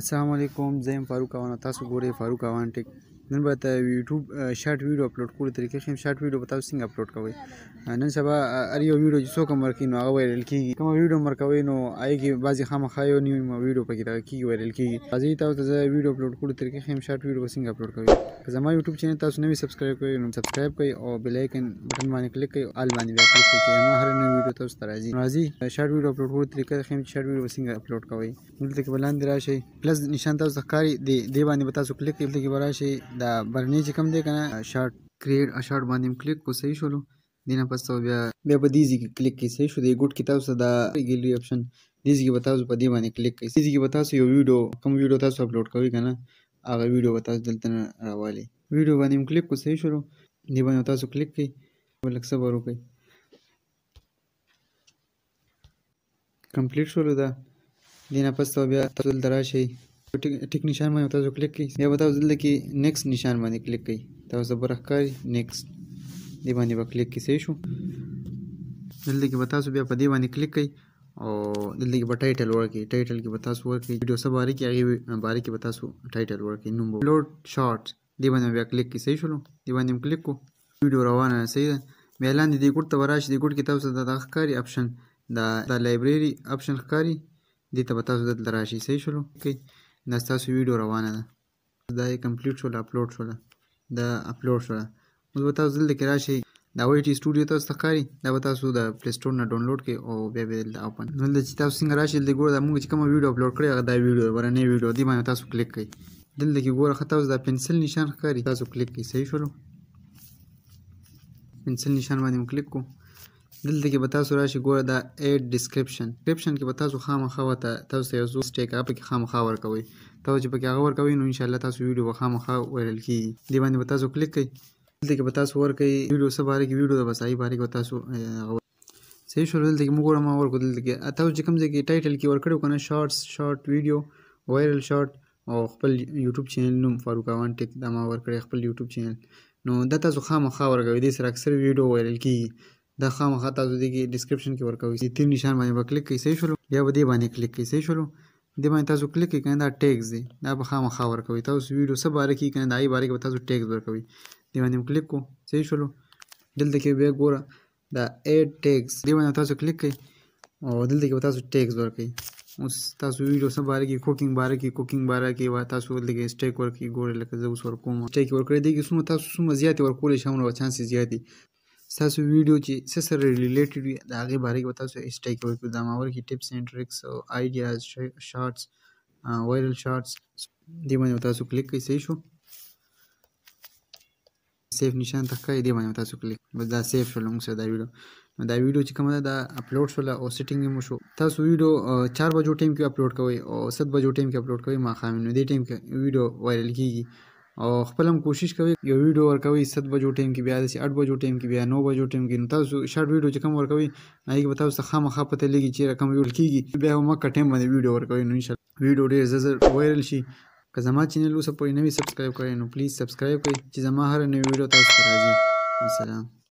السلام علیکم زیم فاروق اوان تاسو ګورئ فاروق اوان ټیک نن به ته یوټیوب شارټ ویډیو اپلوډ کولو طریقې ښیم شارټ ویډیو به تاسو څنګه اپلوډ کوئ نن سبا هر یو ویډیو چې څوک عمر کوي نو هغه وایرل کېږي کوم ویډیو عمر کوي نو هغې کې بعضې خامخا یو نیم ویډیو پکې دغه کېږي وایرل کېږي راځئ تاسو ته زه ویډیو اپلوډ کولو طریقې ښیم شارټ ویډیو به څنګه اپلوډ کوئ که زما یوټیوب چینل تاسو نوي سبسکرایب کړئ نو سبسکرایب کړئ او بل آیکن بټن باندې کلیک کړئ آل باندې بیا کلیک کړئ چې زما هر نوې ویډیو تاسو ته راځي راځي شارټ ویډیو اپلوډ کولو طریقې ښیم چې شارټ ویډیو به څنګه اپلوډ کوئ دلته کې به لاندې راشئ پلس نشان تاسو ته ښکاري دی دې باندې به تاسو کلیک کړئ دلته کې به راشئ دا برنی چې کوم دی که نه شارټ کریټ شارټ باندې کلیک کو صحیح شولو دې نه پس بیا بیا په دې ځای کې کلیک کوي صحیح شو د ګوټ کې تاسو دا ګیلري اپشن دې ځای کې به تاسو په دې باندې کلیک کوي دې ځای کې به تاسو یو ویډیو کوم ویډیو تاسو اپلوډ کوئ که نه هغه ویډیو به تاسو دلته نه راوالي ویډیو باندې کلیک کو صحیح شولو دې باندې تاسو کلیک کوي لږ صبر وکړئ کمپلیټ شولو ده دې نه پس بیا تاسو دلته راشئ ټیک نشان باندې تاسو کلیک کړئ یا به تاسو دلته کې نیکس نشان باندې کلیک کړئ تاسو به راښکاري نیکس دې باندې به کلیک کې صحیح شو دلته کې به تاسو بیا په دې باندې کلیک کړئ او دلته کې به ټایټل ورکړئ ټایټل کې به تاسو ورکړئ ویډیو څه باره کې هغې باره کې به تاسو ټایټل ورکړئ نوم به لوډ شارټ دې باندې بیا کلیک کې صحیح شولو دې باندې هم کلیک کړو ویډیو روانه صحیح ده بیا لاندې دې ګوټ ته به راشي دې ګوټ کې تاسو ته دغه ښکاري اپشن د لایبرري اپشن ښکاري دې ته به تاسو دلته راشي صحیح شولو دا ستاسو ویډیو روانه ده دا یې کمپلیټ شوله اپلوډ شوله دا اپلوډ شوله اوس به تاسو دلته کې راشئ دا وای ټي سټوډیو تاسو ته ښکاري دا به تاسو د پلی سټور نه ډاونلوډ کړئ او بیا به دلته اوپن نو دلته چې تاسو څنګه راشئ دلته ګوره دا موږ چې کومه ویډیو اپلوډ کړې هغه دا ویډیو ورنۍ ویډیو دې باندې تاسو کلیک کړئ دلته کې ګوره ښه تاسو دا پنسل نشان ښکاري تاسو کلیک کړئ صحیح شولو پنسل نشان باندې مو کلیک کړو دلته کې به تاسو راشي ګوره دا اډ ډسکرپشن ډسکرپشن کې به تاسو خامخا وته تاسو ته یو څه ټیک اپ کې خامخا ورکوي تاسو چې پکې هغه ورکوي نو ان شاء الله تاسو ویډیو به خامخا وایرل کیږي دې باندې به تاسو کلیک کړئ دلته کې به تاسو ورکوي ویډیو څه باره کې ویډیو د بسای باره کې تاسو صحیح شو دلته کې موږ ګوره ما ورکو دلته کې تاسو چې کوم ځای کې ټایټل کې ورکړو کنه شارټس شارټ ویډیو وایرل شارټ او خپل یوټیوب چینل نوم فاروق اوان ټیک دا ما ورکړی خپل یوټیوب چینل نو دا تاسو خامخا ورکوي دې سره اکثر ویډیو وایرل کیږي دا خامخا تاسو دغه ډیسکرپشن کې ورکوي چې تیم نشان باندې وکړئ کې صحیح شول بیا به دې باندې کلیک کې صحیح شول دې باندې تاسو کلیک کې کنه دا ټیګز دی دا به خامخا ورکوي تاسو ویډیو سب باره کې کنه دا ای باره کې تاسو ټیګز ورکوي دې باندې کلیک کو صحیح شول دلته کې به ګوره دا اډ ټیګز دې باندې تاسو کلیک کې او دلته کې تاسو ټیګز ورکوي اوس تاسو ویډیو سم باره کې کوکینګ باره کې کوکینګ باره کې وا تاسو لګي سټیک ورکې ګوره لکه زه اوس ورکوم سټیک ورکړې دي چې څومره تاسو څومره زیات ورکول شي هم نو چانس زیات دي تاسو ویډیو چې څه سره ریلیټډ وي د هغې باره کې به تاسو ایسټای کوئ په داماور کې ټیپس اینډ ټریکس او آیډیاز شارټس وایرل شارټس دې باندې به تاسو کلیک کوئ صحیح شو سیف نشان ته ښکاري دې باندې تاسو کلیک بس دا سیف شول موږ سره دا ویډیو نو دا ویډیو چې کومه ده دا اپلوډ شوله او سیټینګ مو شو تاسو ویډیو چار بجو ټایم کې اپلوډ کوئ او سات بجو ټایم کې اپلوډ کوئ ماښام نو دې ټایم کې ویډیو وایرل کیږي او خپل هم کوشش کوي یو ویډیو ورکوي 7 بجو ټیم کې بیا د 8 بجو ټیم کې بیا 9 بجو ټیم کې تاسو شارټ ویډیو چې کوم ورکوي نه یې تاسو څه مخه پته لګي چې رقم ویل کیږي بیا هم مکه ټیم باندې ویډیو ورکوي نو ان شاء الله ویډیو ډیر زر وایرل شي که زما چینل اوس په نوې سبسکرایب کړئ نو پلیز سبسکرایب کړئ چې زما هر نوې ویډیو تاسو ته راځي السلام